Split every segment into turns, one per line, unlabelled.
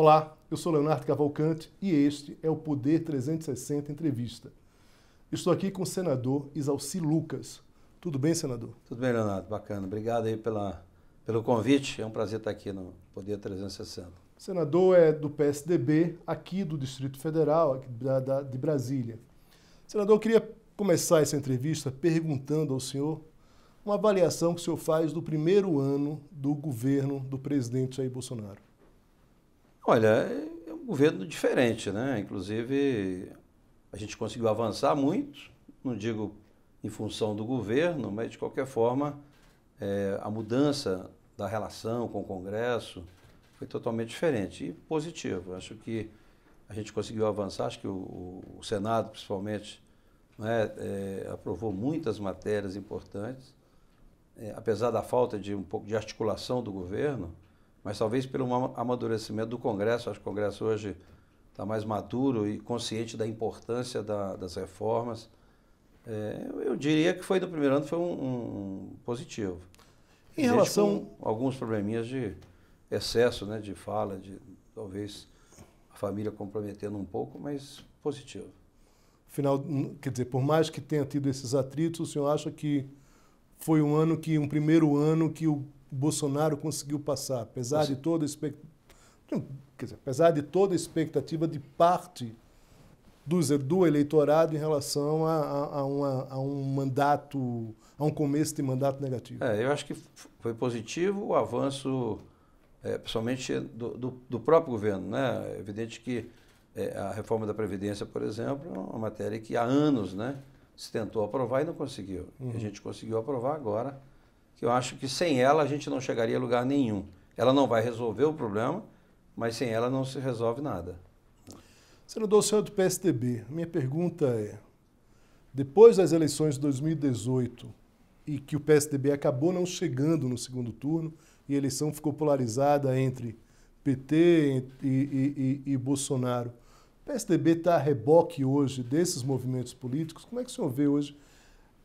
Olá, eu sou Leonardo Cavalcante e este é o Poder 360 Entrevista. Estou aqui com o senador Isalci Lucas. Tudo bem, senador?
Tudo bem, Leonardo. Bacana. Obrigado aí pela, pelo convite. É um prazer estar aqui no Poder 360. O
senador é do PSDB, aqui do Distrito Federal, da, da, de Brasília. Senador, eu queria começar essa entrevista perguntando ao senhor uma avaliação que o senhor faz do primeiro ano do governo do presidente Jair Bolsonaro.
Olha, é um governo diferente, né? Inclusive, a gente conseguiu avançar muito, não digo em função do governo, mas de qualquer forma, é, a mudança da relação com o Congresso foi totalmente diferente e positivo. Acho que a gente conseguiu avançar, acho que o, o Senado, principalmente, né, é, aprovou muitas matérias importantes, é, apesar da falta de um pouco de articulação do governo mas talvez pelo amadurecimento do Congresso. Acho que o Congresso hoje está mais maduro e consciente da importância da, das reformas. É, eu diria que foi no primeiro ano foi um, um positivo.
Em relação
alguns probleminhas de excesso, né, de fala, de talvez a família comprometendo um pouco, mas positivo.
Final, hum, quer dizer, por mais que tenha tido esses atritos, o senhor acha que foi um ano que um primeiro ano que o Bolsonaro conseguiu passar, apesar de toda a expectativa, apesar de toda a expectativa de parte do, do eleitorado em relação a, a, a, uma, a, um mandato, a um começo de mandato negativo. É,
eu acho que foi positivo o avanço, é, principalmente do, do, do, próprio governo. Né? É evidente que é, a reforma da Previdência, por exemplo, é uma matéria que há anos né, se tentou aprovar e não conseguiu. Uhum. A gente conseguiu aprovar agora que eu acho que sem ela a gente não chegaria a lugar nenhum. Ela não vai resolver o problema, mas sem ela não se resolve nada.
Senador, o senhor é do PSDB. Minha pergunta é: depois das eleições de 2018 e que o PSDB acabou não chegando no segundo turno e a eleição ficou polarizada entre PT e, e, e, e Bolsonaro, o PSDB está a reboque hoje desses movimentos políticos? Como é que o senhor vê hoje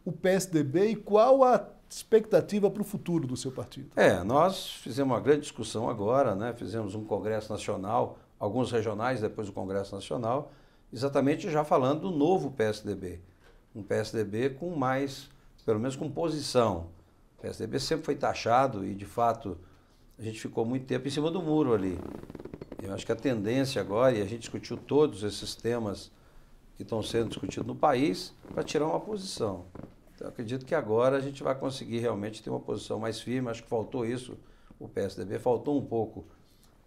o PSDB e qual a expectativa para o futuro do seu partido?
É, nós fizemos uma grande discussão agora, né? fizemos um congresso nacional, alguns regionais depois do congresso nacional, exatamente já falando do novo PSDB. Um PSDB com mais, pelo menos com posição. O PSDB sempre foi taxado e, de fato, a gente ficou muito tempo em cima do muro ali. Eu acho que a tendência agora, e a gente discutiu todos esses temas que estão sendo discutidos no país, é para tirar uma posição. Então, acredito que agora a gente vai conseguir realmente ter uma posição mais firme. Acho que faltou isso, o PSDB. Faltou um pouco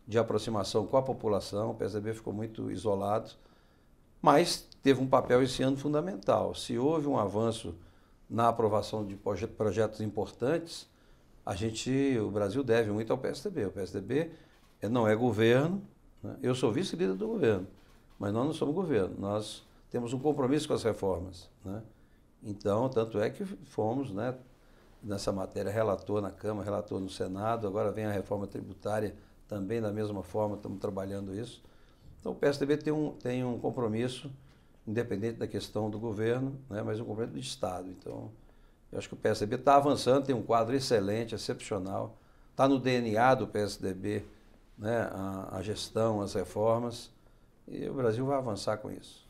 de aproximação com a população. O PSDB ficou muito isolado, mas teve um papel esse ano fundamental. Se houve um avanço na aprovação de projetos importantes, a gente, o Brasil deve muito ao PSDB. O PSDB não é governo. Né? Eu sou vice-líder do governo, mas nós não somos governo. Nós temos um compromisso com as reformas, né? Então, tanto é que fomos, né, nessa matéria, relator na Câmara, relator no Senado, agora vem a reforma tributária também da mesma forma, estamos trabalhando isso. Então, o PSDB tem um, tem um compromisso, independente da questão do governo, né, mas um compromisso do Estado. Então, eu acho que o PSDB está avançando, tem um quadro excelente, excepcional. Está no DNA do PSDB né, a, a gestão, as reformas, e o Brasil vai avançar com isso.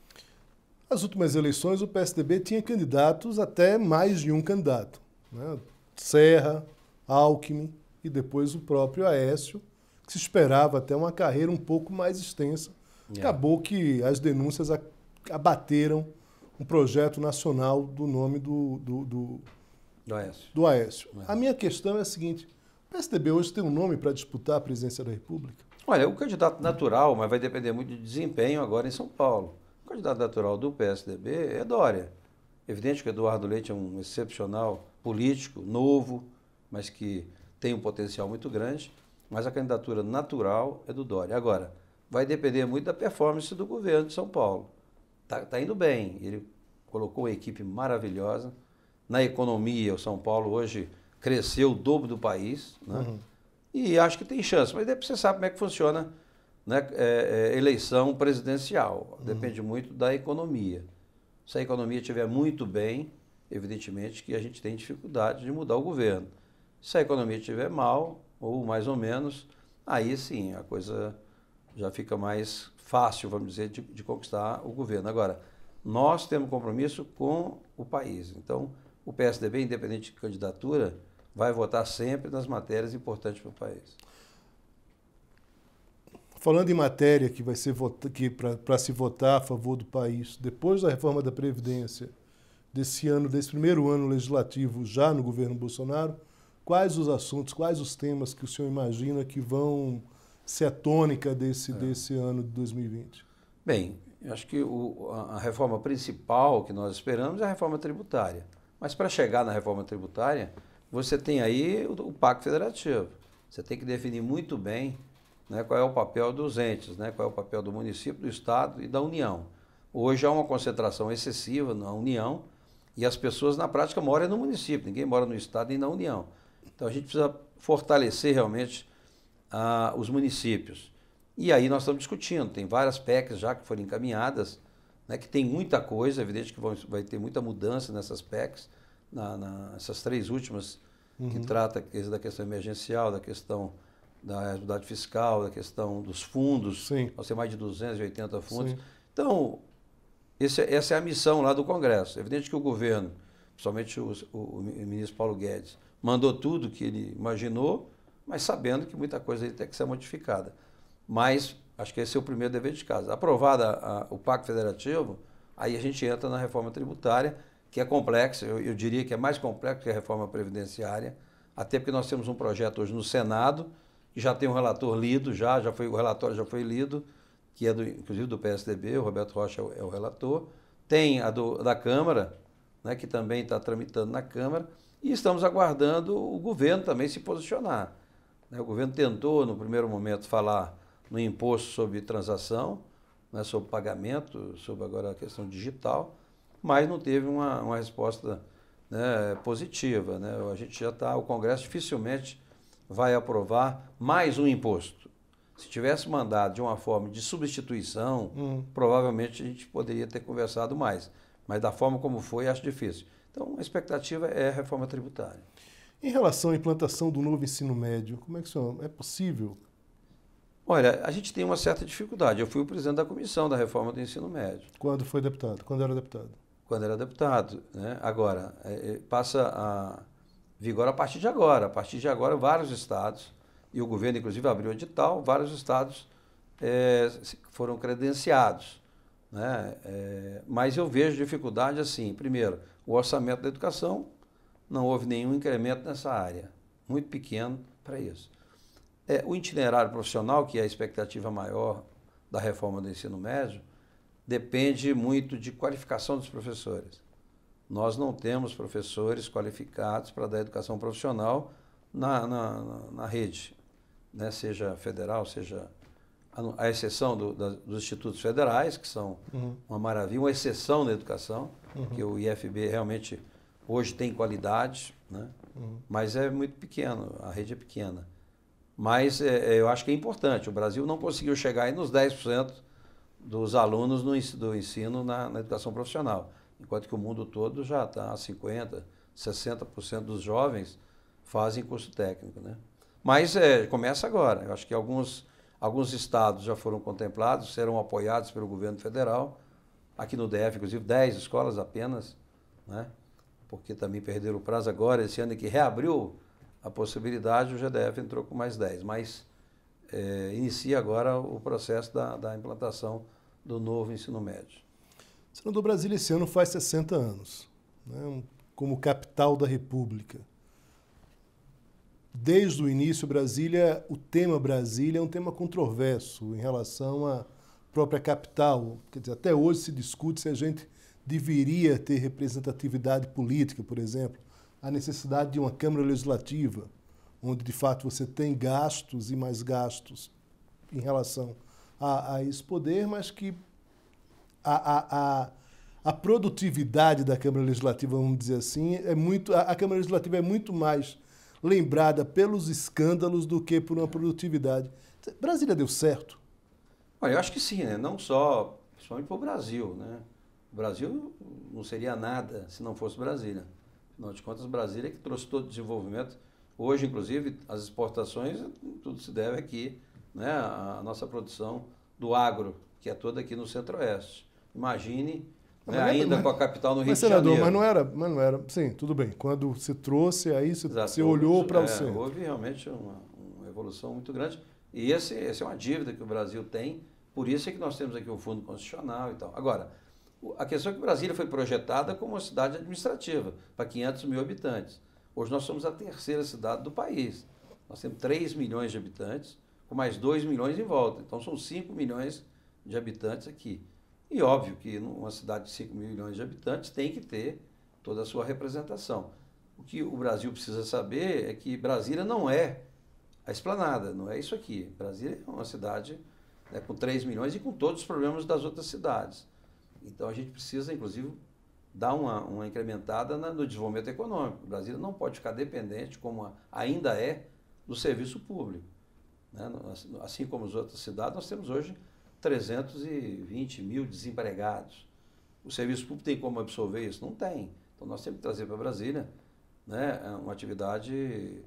As últimas eleições, o PSDB tinha candidatos, até mais de um candidato. Né? Serra, Alckmin e depois o próprio Aécio, que se esperava até uma carreira um pouco mais extensa. Yeah. É. Acabou que as denúncias abateram um projeto nacional do nome do, do, do, do Aécio. Do Aécio. Yeah. É. A minha questão é a seguinte: o PSDB hoje tem um nome para disputar a presidência da República?
Olha, é o candidato natural, mas vai depender muito do desempenho agora em São Paulo. O candidato natural do PSDB é Dória. Evidente que Eduardo Leite é um excepcional político, novo, mas que tem um potencial muito grande, mas a candidatura natural é do Dória. Agora, vai depender muito da performance do governo de São Paulo. Está tá indo bem, ele colocou uma equipe maravilhosa. Na economia, o São Paulo hoje cresceu o dobro do país, né? Uhum. e acho que tem chance, mas daí você sabe como é que funciona né, é, é, eleição presidencial. Uhum. Depende uhum. muito da economia. Se a economia estiver muito bem, evidentemente que a gente tem dificuldade de mudar o governo. Se a economia estiver mal, ou mais ou menos, aí sim a coisa já fica mais fácil, vamos dizer, de, de conquistar o governo. Agora, nós temos compromisso com o país. Então, o PSDB, independente de candidatura, vai votar sempre nas matérias importantes para o país
falando em matéria que vai ser que para se votar a favor do país depois da reforma da previdência desse ano, desse primeiro ano legislativo já no governo Bolsonaro, quais os assuntos, quais os temas que o senhor imagina que vão ser a tônica desse é. desse ano de 2020?
Bem, eu acho que o, a reforma principal que nós esperamos é a reforma tributária. Mas para chegar na reforma tributária, você tem aí o, o Pacto Federativo. Você tem que definir muito bem né, qual é o papel dos entes, né, qual é o papel do município, do Estado e da União. Hoje há uma concentração excessiva na União e as pessoas, na prática, moram no município, ninguém mora no Estado nem na União. Então a gente precisa fortalecer realmente ah, os municípios. E aí nós estamos discutindo, tem várias PECs já que foram encaminhadas, né, que tem muita coisa, é evidente que vão, vai ter muita mudança nessas PECs, na, na, essas três últimas, uhum. que trata é da questão emergencial, da questão da responsabilidade fiscal, da questão dos fundos. Sim. Nós temos mais de 280 fundos. Sim. Então, esse, é, essa é a missão lá do Congresso. É evidente que o governo, principalmente o, o, o ministro Paulo Guedes, mandou tudo que ele imaginou, mas sabendo que muita coisa tem que ser modificada. Mas acho que esse é o primeiro dever de casa. Aprovada o Pacto Federativo, aí a gente entra na reforma tributária, que é complexa, eu, eu diria que é mais complexa que a reforma previdenciária, até porque nós temos um projeto hoje no Senado, já tem um relator lido, já, já foi, o relatório já foi lido, que é do, inclusive do PSDB, o Roberto Rocha é o, é o relator. Tem a do, da Câmara, né, que também está tramitando na Câmara, e estamos aguardando o governo também se posicionar. Né. O governo tentou, no primeiro momento, falar no imposto sobre transação, né, sobre pagamento, sobre agora a questão digital, mas não teve uma, uma resposta né, positiva. Né? A gente já está, o Congresso dificilmente vai aprovar mais um imposto. Se tivesse mandado de uma forma de substituição, hum. provavelmente a gente poderia ter conversado mais. Mas da forma como foi, acho difícil. Então, a expectativa é a reforma tributária.
Em relação à implantação do novo ensino médio, como é que senhor, é possível? Olha,
a gente tem uma certa dificuldade. Eu fui o presidente da comissão da reforma do ensino médio.
Quando foi deputado? Quando era deputado?
Quando era deputado. Né? Agora, é, é, passa a vigor a partir de agora. A partir de agora, vários estados, e o governo inclusive abriu edital, vários estados é, foram credenciados. Né? É, mas eu vejo dificuldade assim, primeiro, o orçamento da educação, não houve nenhum incremento nessa área, muito pequeno para isso. É, o itinerário profissional, que é a expectativa maior da reforma do ensino médio, depende muito de qualificação dos professores. Nós não temos professores qualificados para dar educação profissional na, na, na rede, né? seja federal, seja a exceção do, da, dos institutos federais, que são uhum. uma maravilha, uma exceção na educação, uhum. que o IFB realmente hoje tem qualidade, né? Uhum. mas é muito pequeno, a rede é pequena. Mas é, é, eu acho que é importante, o Brasil não conseguiu chegar aí nos 10% dos alunos no, do ensino na, na educação profissional enquanto que o mundo todo já está a 50%, 60% dos jovens fazem curso técnico. Né? Mas é, começa agora. Eu acho que alguns, alguns estados já foram contemplados, serão apoiados pelo governo federal. Aqui no DF, inclusive, 10 escolas apenas, né? porque também perderam o prazo agora. Esse ano é que reabriu a possibilidade, o GDF entrou com mais 10. Mas é, inicia agora o processo da, da implantação do novo ensino médio.
Senador Brasília esse ano faz 60 anos, né, como capital da República. Desde o início, Brasília, o tema Brasília é um tema controverso em relação à própria capital. Quer dizer, até hoje se discute se a gente deveria ter representatividade política, por exemplo, a necessidade de uma Câmara Legislativa, onde de fato você tem gastos e mais gastos em relação a, a esse poder, mas que a, a, a produtividade da Câmara Legislativa, vamos dizer assim, é muito. A, a, Câmara Legislativa é muito mais lembrada pelos escândalos do que por uma produtividade. Brasília deu certo?
eu acho que sim, né? Não só, principalmente para o Brasil, né? O Brasil não seria nada se não fosse Brasília. Afinal de contas, Brasília é que trouxe todo o desenvolvimento. Hoje, inclusive, as exportações, tudo se deve aqui, né? A nossa produção do agro, que é toda aqui no Centro-Oeste. Imagine né, é ainda mas, com a capital no Rio mas, de senador, Janeiro. Mas
não era, mas não era. Sim, tudo bem. Quando se trouxe, aí se, Exato, se olhou para é, o centro.
Houve realmente uma, uma, evolução muito grande. E esse, essa é uma dívida que o Brasil tem. Por isso é que nós temos aqui o Fundo Constitucional e tal. Agora, a questão é que Brasília foi projetada como uma cidade administrativa, para 500 mil habitantes. Hoje nós somos a terceira cidade do país. Nós temos 3 milhões de habitantes, com mais 2 milhões em volta. Então são 5 milhões de habitantes aqui. E óbvio que numa cidade de 5 mil milhões de habitantes tem que ter toda a sua representação. O que o Brasil precisa saber é que Brasília não é a esplanada, não é isso aqui. Brasília é uma cidade né, com 3 milhões e com todos os problemas das outras cidades. Então a gente precisa, inclusive, dar uma, uma incrementada na, no desenvolvimento econômico. Brasília não pode ficar dependente, como ainda é, do serviço público. Né? Assim, assim como as outras cidades, nós temos hoje 320 mil desempregados. O serviço público tem como absorver isso? Não tem. Então nós temos que trazer para Brasília né, uma atividade,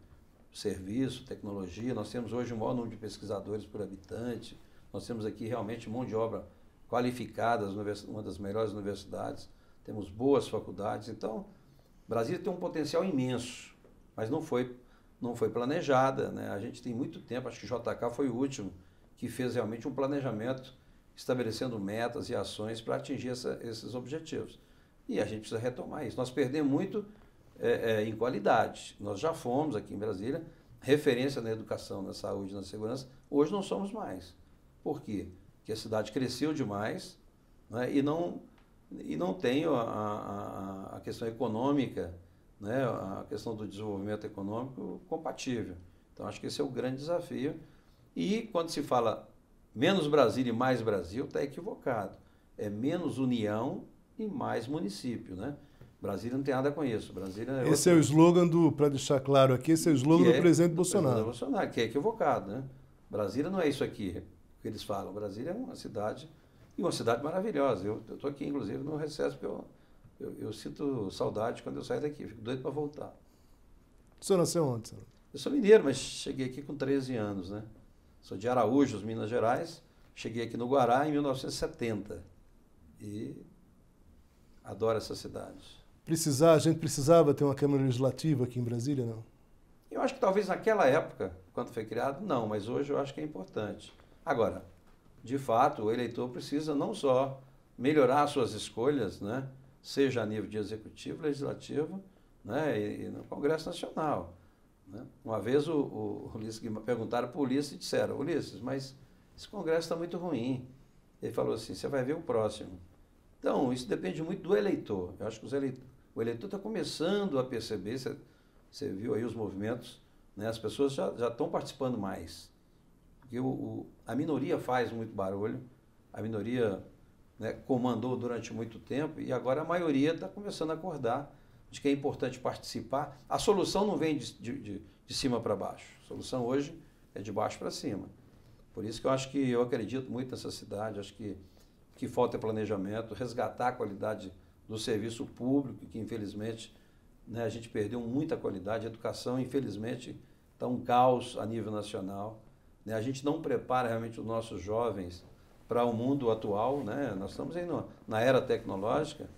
serviço, tecnologia. Nós temos hoje o maior número de pesquisadores por habitante. Nós temos aqui realmente mão de obra qualificada, uma das melhores universidades. Temos boas faculdades. Então, Brasília tem um potencial imenso, mas não foi, não foi planejada. Né? A gente tem muito tempo, acho que o JK foi o último que fez realmente um planejamento estabelecendo metas e ações para atingir essa, esses objetivos. E a gente precisa retomar isso. Nós perdemos muito é, é, em qualidade. Nós já fomos aqui em Brasília referência na educação, na saúde, na segurança. Hoje não somos mais. Por quê? Porque a cidade cresceu demais né, e, não, e não tem a, a, a questão econômica, né, a questão do desenvolvimento econômico compatível. Então, acho que esse é o grande desafio e quando se fala menos Brasil e mais Brasil, está equivocado. É menos União e mais município, né? Brasília não tem nada com isso. Brasília é esse é o
slogan do, para deixar claro aqui, esse é o slogan do é, presidente do Bolsonaro. Presidente
Bolsonaro, que é equivocado, né? Brasília não é isso aqui que eles falam. Brasília é uma cidade, e uma cidade maravilhosa. Eu estou aqui, inclusive, no recesso, porque eu, eu, eu, sinto saudade quando eu saio daqui. Fico doido para voltar.
O senhor nasceu onde, senhor?
Eu sou mineiro, mas cheguei aqui com 13 anos, né? Sou de Araújo, Minas Gerais. Cheguei aqui no Guará em 1970 e adoro essa cidade.
Precisar, a gente precisava ter uma Câmara Legislativa aqui em Brasília, não?
Eu acho que talvez naquela época, quando foi criado, não, mas hoje eu acho que é importante. Agora, de fato, o eleitor precisa não só melhorar suas escolhas, né, seja a nível de executivo, legislativo né, e, e no Congresso Nacional. Né? Uma vez o, o Ulisses Guimarães, perguntaram para o Ulisses e disseram, Ulisses, mas esse congresso está muito ruim. Ele falou assim, você vai ver o próximo. Então, isso depende muito do eleitor. Eu acho que eleitor, o eleitor está começando a perceber, você, viu aí os movimentos, né? as pessoas já, já estão participando mais. Porque o, o, a minoria faz muito barulho, a minoria né, comandou durante muito tempo e agora a maioria está começando a acordar de que é importante participar. A solução não vem de, de, de cima para baixo. A solução hoje é de baixo para cima. Por isso que eu acho que eu acredito muito nessa cidade, acho que que falta é planejamento, resgatar a qualidade do serviço público, que infelizmente né, a gente perdeu muita qualidade. A educação, infelizmente, está um caos a nível nacional. Né? A gente não prepara realmente os nossos jovens para o mundo atual. Né? Nós estamos aí no, na era tecnológica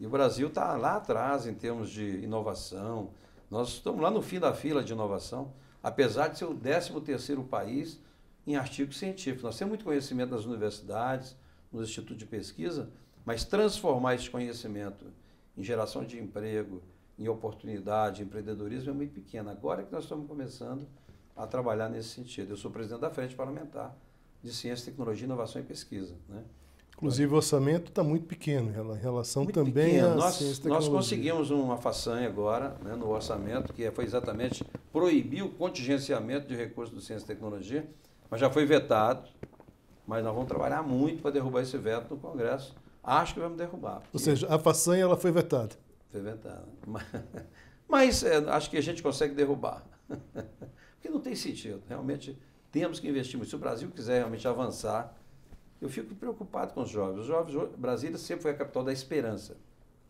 e o Brasil está lá atrás em termos de inovação. Nós estamos lá no fim da fila de inovação, apesar de ser o 13 terceiro país em artigos científicos. Nós temos muito conhecimento nas universidades, nos institutos de pesquisa, mas transformar esse conhecimento em geração de emprego, em oportunidade, em empreendedorismo é muito pequeno. Agora é que nós estamos começando a trabalhar nesse sentido. Eu sou presidente da Frente Parlamentar de Ciência, Tecnologia, Inovação e Pesquisa. Né?
Inclusive, o orçamento está muito pequeno em relação muito também pequeno. à nós, nós conseguimos
uma façanha agora né, no orçamento, que foi exatamente proibir o contingenciamento de recursos do Ciência e Tecnologia, mas já foi vetado. Mas nós vamos trabalhar muito para derrubar esse veto no Congresso. Acho que vamos derrubar. Ou seja,
a façanha ela foi vetada. Foi vetada.
Mas, mas é, acho que a gente consegue derrubar. Porque não tem sentido. Realmente temos que investir muito. Se o Brasil quiser realmente avançar eu fico preocupado com os jovens. Os jovens, Brasília sempre foi a capital da esperança.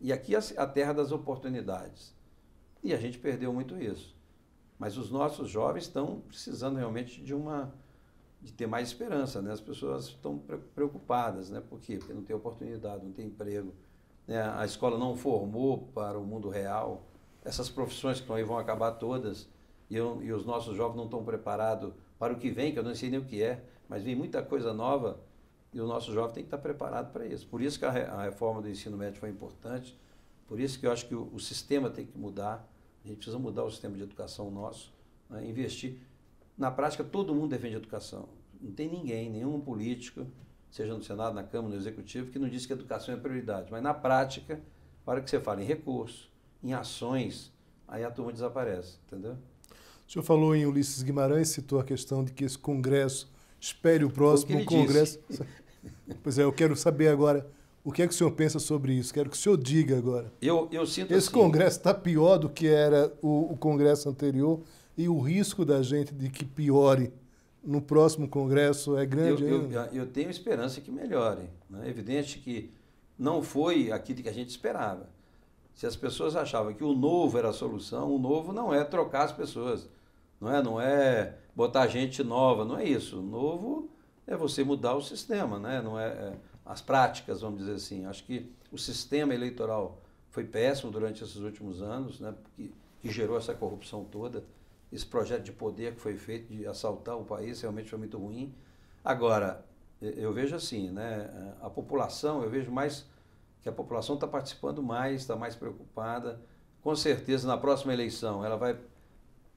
E aqui a terra das oportunidades. E a gente perdeu muito isso. Mas os nossos jovens estão precisando realmente de uma de ter mais esperança, né? As pessoas estão preocupadas, né? Por quê? Porque não tem oportunidade, não tem emprego, né? A escola não formou para o mundo real. Essas profissões que estão aí vão acabar todas e, eu, e os nossos jovens não estão preparados para o que vem, que eu não sei nem o que é, mas vem muita coisa nova e o nosso jovem tem que estar preparado para isso. Por isso que a, a reforma do ensino médio foi importante, por isso que eu acho que o, o, sistema tem que mudar. A gente precisa mudar o sistema de educação nosso, né? investir. Na prática, todo mundo defende educação. Não tem ninguém, nenhum político, seja no Senado, na Câmara, no Executivo, que não diz que educação é prioridade. Mas na prática, na hora que você fala em recurso, em ações, aí a turma desaparece, entendeu?
O senhor falou em Ulisses Guimarães, citou a questão de que esse Congresso Espere o próximo o Congresso. Disse. Pois é, eu quero saber agora o que é que o senhor pensa sobre isso. Quero que o senhor diga agora.
Eu, eu sinto Esse assim, Congresso
está pior do que era o, o Congresso anterior e o risco da gente de que piore no próximo Congresso é grande? Eu,
eu, eu, tenho esperança que melhore. Né? É evidente que não foi aquilo que a gente esperava. Se as pessoas achavam que o novo era a solução, o novo não é trocar as pessoas, não é, não é botar gente nova, não é isso. O novo é você mudar o sistema, né? não é, é, as práticas, vamos dizer assim. Acho que o sistema eleitoral foi péssimo durante esses últimos anos, né? que, que gerou essa corrupção toda. Esse projeto de poder que foi feito de assaltar o país realmente foi muito ruim. Agora, eu vejo assim, né? a população, eu vejo mais que a população está participando mais, está mais preocupada. Com certeza, na próxima eleição, ela vai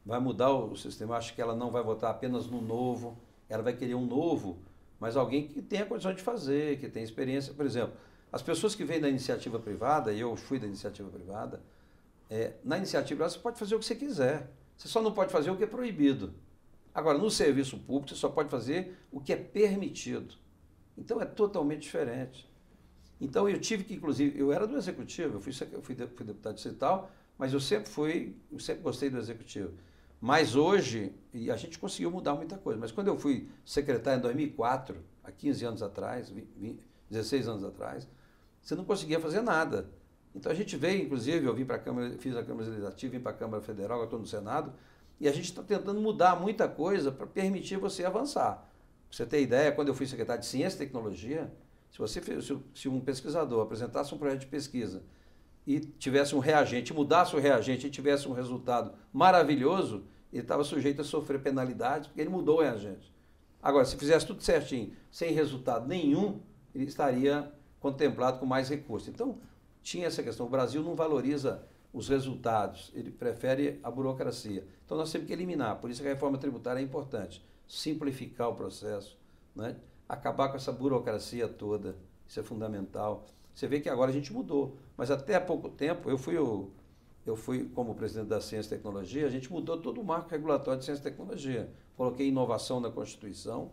vai mudar o sistema. acho que ela não vai votar apenas no novo, ela vai querer um novo, mas alguém que tenha condição de fazer, que tenha experiência. Por exemplo, as pessoas que vêm da iniciativa privada, e eu fui da iniciativa privada, é, na iniciativa privada você pode fazer o que você quiser. Você só não pode fazer o que é proibido. Agora, no serviço público, você só pode fazer o que é permitido. Então, é totalmente diferente. Então, eu tive que, inclusive, eu era do executivo, eu fui, deputado fui, fui mas eu sempre fui, eu sempre gostei do executivo. Mas hoje, e a gente conseguiu mudar muita coisa, mas quando eu fui secretário em 2004, há 15 anos atrás, 20, 16 anos atrás, você não conseguia fazer nada. Então a gente veio, inclusive, eu vim para a Câmara, fiz a Câmara Legislativa, vim para a Câmara Federal, eu estou no Senado, e a gente está tentando mudar muita coisa para permitir você avançar. Pra você ter ideia, quando eu fui secretário de Ciência e Tecnologia, se, você, se um pesquisador apresentasse um projeto de pesquisa e tivesse um reagente, mudasse o reagente e tivesse um resultado maravilhoso, ele estava sujeito a sofrer penalidades, porque ele mudou o reagente. Agora, se fizesse tudo certinho, sem resultado nenhum, ele estaria contemplado com mais recursos. Então, tinha essa questão. O Brasil não valoriza os resultados, ele prefere a burocracia. Então, nós temos que eliminar. Por isso que a reforma tributária é importante. Simplificar o processo, né? acabar com essa burocracia toda. Isso é fundamental. Você vê que agora a gente mudou. Mas até há pouco tempo, eu fui o eu fui como presidente da Ciência e Tecnologia, a gente mudou todo o marco regulatório de ciência e tecnologia. Coloquei inovação na Constituição,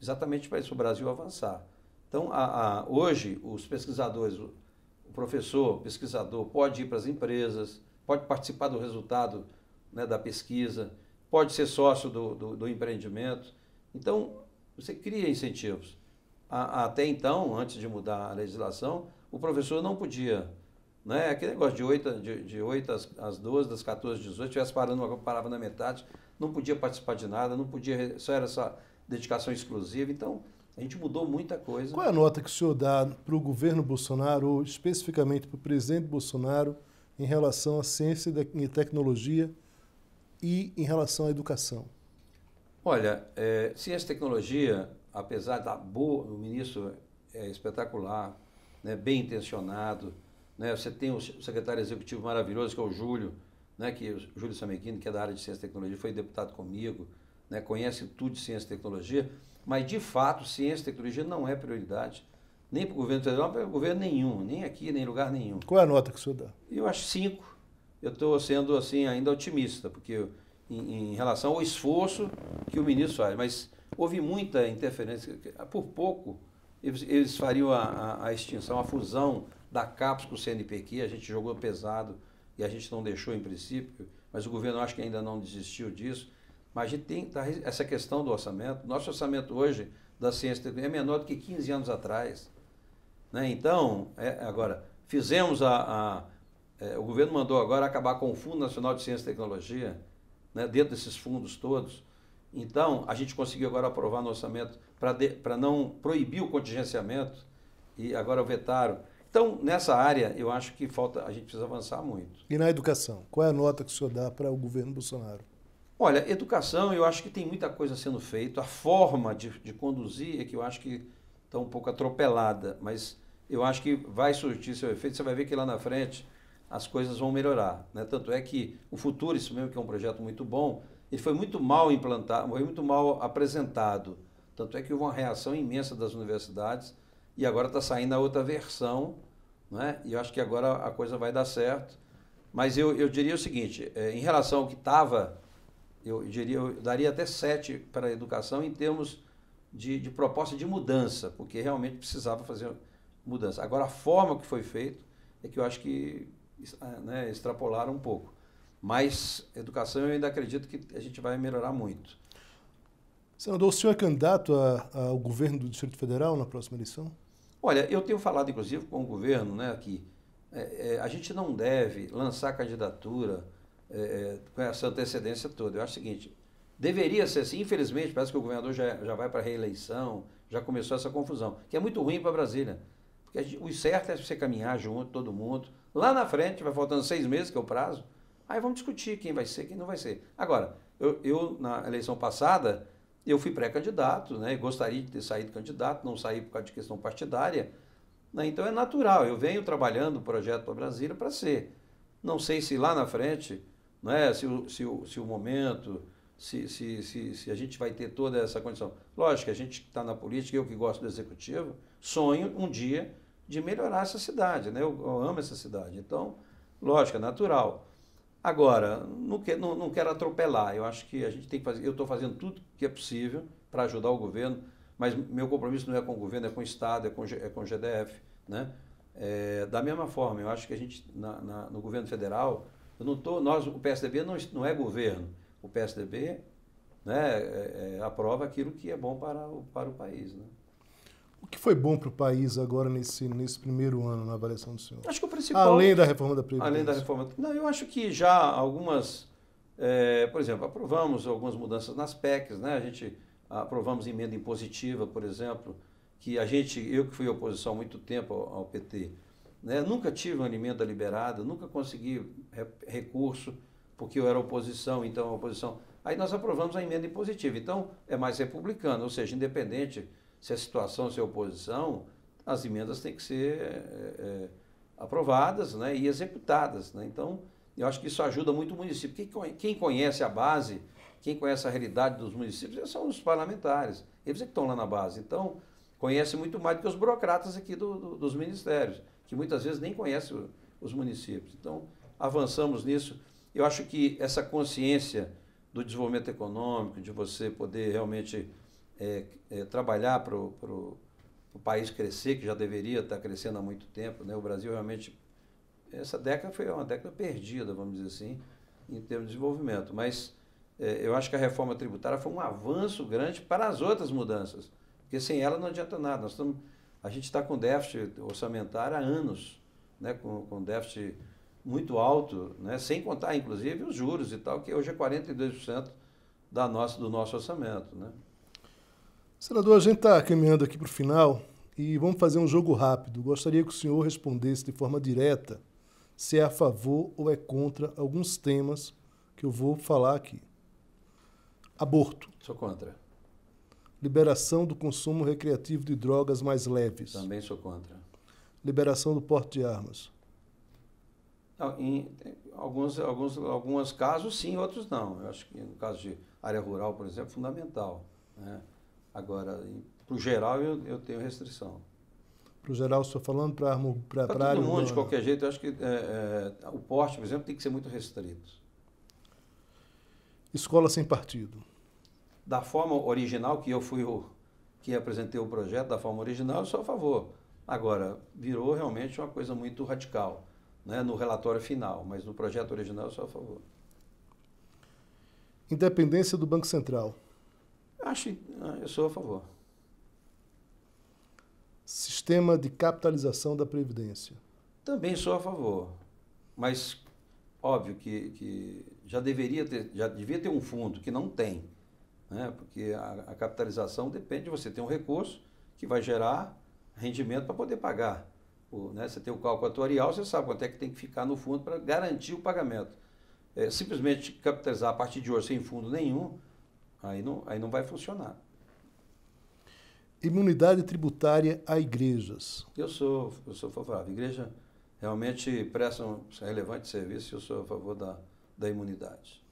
exatamente para isso o Brasil avançar. Então, a, a, hoje, os pesquisadores, o professor, o pesquisador, pode ir para as empresas, pode participar do resultado né, da pesquisa, pode ser sócio do, do, do empreendimento. Então, você cria incentivos. A, até então, antes de mudar a legislação, o professor não podia né? Aquele negócio de 8, de, de 8 às, às 12, das 14 às 18, estivesse parando, parava na metade, não podia participar de nada, não podia, só era essa dedicação exclusiva. Então, a gente mudou
muita coisa. Qual é a nota que o senhor dá para o governo Bolsonaro, ou especificamente para o presidente Bolsonaro, em relação à ciência e tecnologia e em relação à educação?
Olha, é, ciência e tecnologia, apesar da boa, o ministro é espetacular, né, bem intencionado, né? Você tem o secretário executivo maravilhoso, que é o Júlio, né? que, o Júlio Samequino, que é da área de ciência e tecnologia, foi deputado comigo, né? conhece tudo de ciência e tecnologia, mas, de fato, ciência e tecnologia não é prioridade nem para o governo federal, para o governo nenhum, nem aqui, nem lugar nenhum.
Qual é a nota que o senhor dá?
Eu acho cinco. Eu estou sendo assim ainda otimista, porque eu, em, em, relação ao esforço que o ministro faz, mas houve muita interferência. Por pouco eles, eles fariam a, a, a extinção, a fusão da CAPES com o CNPq, a gente jogou pesado e a gente não deixou em princípio, mas o governo acho que ainda não desistiu disso. Mas a gente tem tá, essa questão do orçamento. Nosso orçamento hoje da ciência é menor do que 15 anos atrás. Né? Então, é, agora, fizemos a. a é, o governo mandou agora acabar com o Fundo Nacional de Ciência e Tecnologia, né? dentro desses fundos todos. Então, a gente conseguiu agora aprovar no orçamento para não proibir o contingenciamento, e agora vetaram então, nessa área, eu acho que falta, a gente precisa avançar muito.
E na educação, qual é a nota que o senhor dá para o governo Bolsonaro? Olha,
educação, eu acho que tem muita coisa sendo feita. A forma de, de conduzir é que eu acho que está um pouco atropelada, mas eu acho que vai surtir seu efeito. Você vai ver que lá na frente as coisas vão melhorar. Né? Tanto é que o futuro, isso mesmo que é um projeto muito bom, ele foi muito mal implantado, foi muito mal apresentado. Tanto é que houve uma reação imensa das universidades e agora está saindo a outra versão, né? e eu acho que agora a coisa vai dar certo. Mas eu, eu diria o seguinte, é, em relação ao que estava, eu diria, eu daria até sete para a educação em termos de, de proposta de mudança, porque realmente precisava fazer mudança. Agora, a forma que foi feito é que eu acho que ah, né, extrapolaram um pouco. Mas educação eu ainda acredito que a gente vai
melhorar muito. Senador, o senhor é candidato ao governo do Distrito Federal na próxima eleição?
Olha, eu tenho falado, inclusive, com o governo né, que é, é, a gente não deve lançar candidatura é, é, com essa antecedência toda. Eu acho o seguinte, deveria ser assim, infelizmente, parece que o governador já, já vai para a reeleição, já começou essa confusão, que é muito ruim para Brasília. Porque gente, o certo é você caminhar junto, todo mundo. Lá na frente, vai faltando seis meses, que é o prazo, aí vamos discutir quem vai ser, quem não vai ser. Agora, eu, eu na eleição passada, eu fui pré-candidato, né? gostaria de ter saído candidato, não saí por causa de questão partidária. Né? Então é natural, eu venho trabalhando o projeto para Brasília para ser. Não sei se lá na frente, né, se, o, se, o, se o momento, se, se, se, se a gente vai ter toda essa condição. Lógico, a gente que está na política, eu que gosto do executivo, sonho um dia de melhorar essa cidade. Né? Eu, eu amo essa cidade. Então, lógico, é natural. Agora, não, que, não, não quero atropelar. Eu acho que a gente tem que fazer. Eu estou fazendo tudo que é possível para ajudar o governo, mas meu compromisso não é com o governo, é com o Estado, é com, é com o GDF. Né? É, da mesma forma, eu acho que a gente, na, na, no governo federal, eu não tô, nós, o PSDB não, não é governo. O PSDB né, é, é, aprova aquilo que é bom para o, para o país. Né?
O que foi bom para o país agora nesse, nesse primeiro ano na avaliação do senhor? Acho que o principal. Além da reforma da Previdência. Além da reforma.
Não, eu acho que já algumas. É, por exemplo, aprovamos algumas mudanças nas PECs, né? A gente ah, aprovamos emenda impositiva, por exemplo, que a gente, eu que fui oposição há muito tempo ao, PT, né? nunca tive uma emenda liberada, nunca consegui recurso, porque eu era oposição, então a oposição. Aí nós aprovamos a emenda impositiva. Então, é mais republicano, ou seja, independente se a é situação, se a é oposição, as emendas têm que ser é, aprovadas né, e executadas. Né? Então, eu acho que isso ajuda muito o município. Quem conhece a base, quem conhece a realidade dos municípios, são os parlamentares. Eles é que estão lá na base. Então, conhece muito mais do que os burocratas aqui do, do, dos ministérios, que muitas vezes nem conhecem os municípios. Então, avançamos nisso. Eu acho que essa consciência do desenvolvimento econômico, de você poder realmente é, é, trabalhar para o país crescer, que já deveria estar tá crescendo há muito tempo. Né? O Brasil realmente, essa década foi uma década perdida, vamos dizer assim, em termos de desenvolvimento. Mas é, eu acho que a reforma tributária foi um avanço grande para as outras mudanças, porque sem ela não adianta nada. Nós estamos, a gente está com déficit orçamentário há anos, né? com, com déficit muito alto, né? sem contar, inclusive, os juros e tal, que hoje é 42% da nossa, do nosso orçamento. Né?
Senador, a gente está caminhando aqui para o final e vamos fazer um jogo rápido. Gostaria que o senhor respondesse de forma direta se é a favor ou é contra alguns temas que eu vou falar aqui. Aborto. Sou contra. Liberação do consumo recreativo de drogas mais leves. Também sou contra. Liberação do porte de armas.
em alguns, alguns, alguns casos sim, outros não. Eu acho que no caso de área rural, por exemplo, é fundamental. Né? Agora, para o geral, eu, eu tenho restrição.
Para o geral, estou tá falando para para Para todo mundo, de qualquer
jeito, eu acho que é, é, o porte, por exemplo, tem que ser muito restrito.
Escola sem partido.
Da forma original que eu fui o que apresentei o projeto, da forma original, eu sou a favor. Agora, virou realmente uma coisa muito radical né, no relatório final, mas no projeto original eu sou a favor.
Independência do Banco Central. Acho,
ah, eu sou a favor.
Sistema de capitalização da Previdência.
Também sou a favor. Mas óbvio que, que já deveria ter, já devia ter um fundo que não tem. Né? Porque a, a capitalização depende de você ter um recurso que vai gerar rendimento para poder pagar. O, né? Você tem o cálculo atuarial, você sabe quanto é que tem que ficar no fundo para garantir o pagamento. É, simplesmente capitalizar a partir de hoje sem fundo nenhum, Aí não, aí não vai funcionar.
Imunidade tributária a igrejas.
Eu sou, eu sou favorável. A igreja realmente presta um relevante serviço e eu sou a favor da, da imunidade.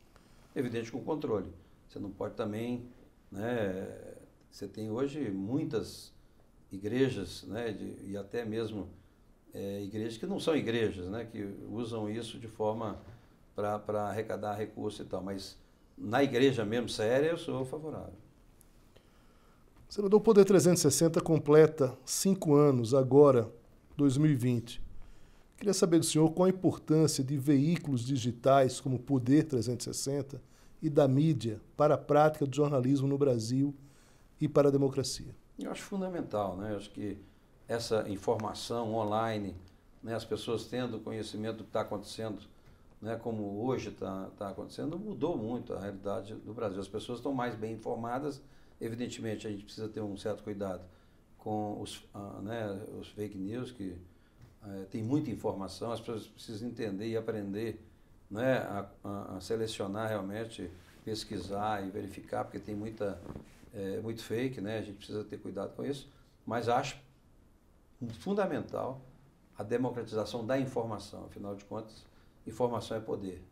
Evidente com controle. Você não pode também. Né, você tem hoje muitas igrejas né, de, e até mesmo é, igrejas que não são igrejas, né, que usam isso de forma para arrecadar recurso e tal. Mas na igreja mesmo séria, eu sou favorável.
Senador, o Poder 360 completa cinco anos agora, 2020. Queria saber do senhor qual a importância de veículos digitais como o Poder 360 e da mídia para a prática do jornalismo no Brasil e para a democracia. Eu acho
fundamental, né? Eu acho que essa informação online, né? as pessoas tendo conhecimento do que está acontecendo né, como hoje está tá acontecendo, mudou muito a realidade do Brasil. As pessoas estão mais bem informadas, evidentemente a gente precisa ter um certo cuidado com os, ah, né, os fake news, que eh, tem muita informação, as pessoas precisam entender e aprender né, a, a, a selecionar realmente, pesquisar e verificar, porque tem muita, é, muito fake, né, a gente precisa ter cuidado com isso, mas acho fundamental a democratização da informação, afinal de contas, Informação é poder.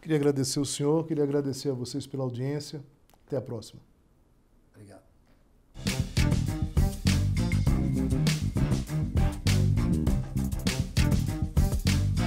Queria agradecer ao senhor, queria agradecer a vocês pela audiência. Até a próxima.